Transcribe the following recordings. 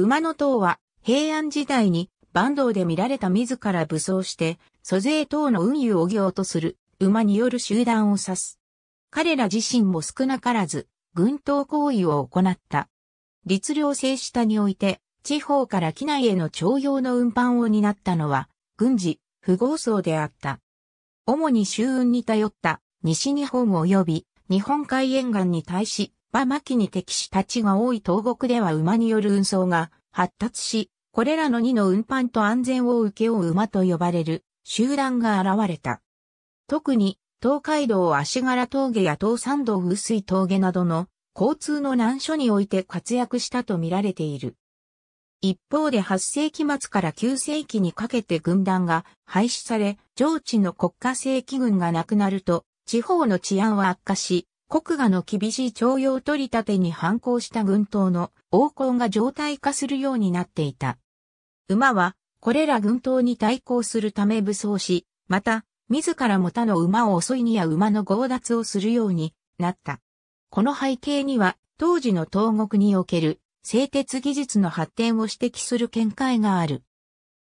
馬の塔は平安時代に坂東で見られた自ら武装して、租税等の運輸を用とする馬による集団を指す。彼ら自身も少なからず、軍刀行為を行った。律令制下において、地方から機内への徴用の運搬を担ったのは、軍事、富豪層であった。主に周運に頼った西日本及び日本海沿岸に対し、馬巻に適したちが多い東国では馬による運送が発達し、これらの2の運搬と安全を請け負う馬と呼ばれる集団が現れた。特に東海道足柄峠や東山道風水峠などの交通の難所において活躍したと見られている。一方で8世紀末から9世紀にかけて軍団が廃止され、上地の国家正規軍がなくなると、地方の治安は悪化し、国画の厳しい徴用取り立てに反抗した軍刀の王冠が常態化するようになっていた。馬は、これら軍刀に対抗するため武装し、また、自らも他の馬を襲いにや馬の強奪をするようになった。この背景には、当時の東国における製鉄技術の発展を指摘する見解がある。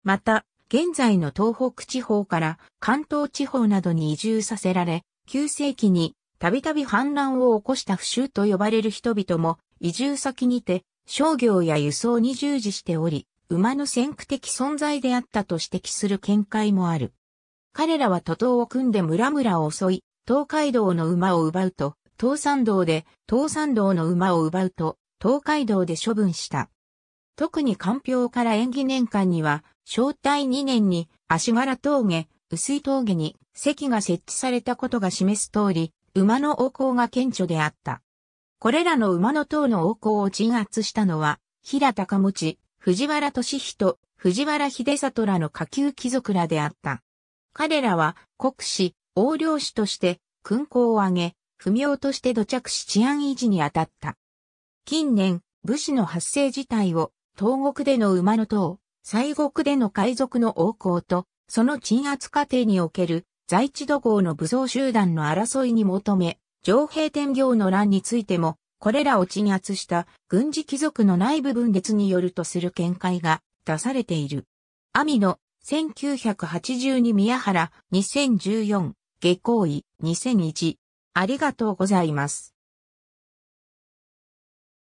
また、現在の東北地方から関東地方などに移住させられ、9世紀にたびたび反乱を起こした不習と呼ばれる人々も、移住先にて、商業や輸送に従事しており、馬の先駆的存在であったと指摘する見解もある。彼らは徒党を組んで村々を襲い、東海道の馬を奪うと、東山道で、東山道の馬を奪うと、東海道で処分した。特に官票から演技年間には、正体2年に足柄峠、薄い峠に席が設置されたことが示す通り、馬の王侯が顕著であった。これらの馬の党の王侯を鎮圧したのは、平高持、藤原敏人、藤原秀里らの下級貴族らであった。彼らは国士、王領士として勲功を挙げ、不明として土着し治安維持に当たった。近年、武士の発生自体を、東国での馬の党、西国での海賊の王行と、その鎮圧過程における在地土豪の武装集団の争いに求め、上平天行の乱についても、これらを鎮圧した軍事貴族の内部分裂によるとする見解が出されている。阿弥の1982宮原2014下校位2001ありがとうございます。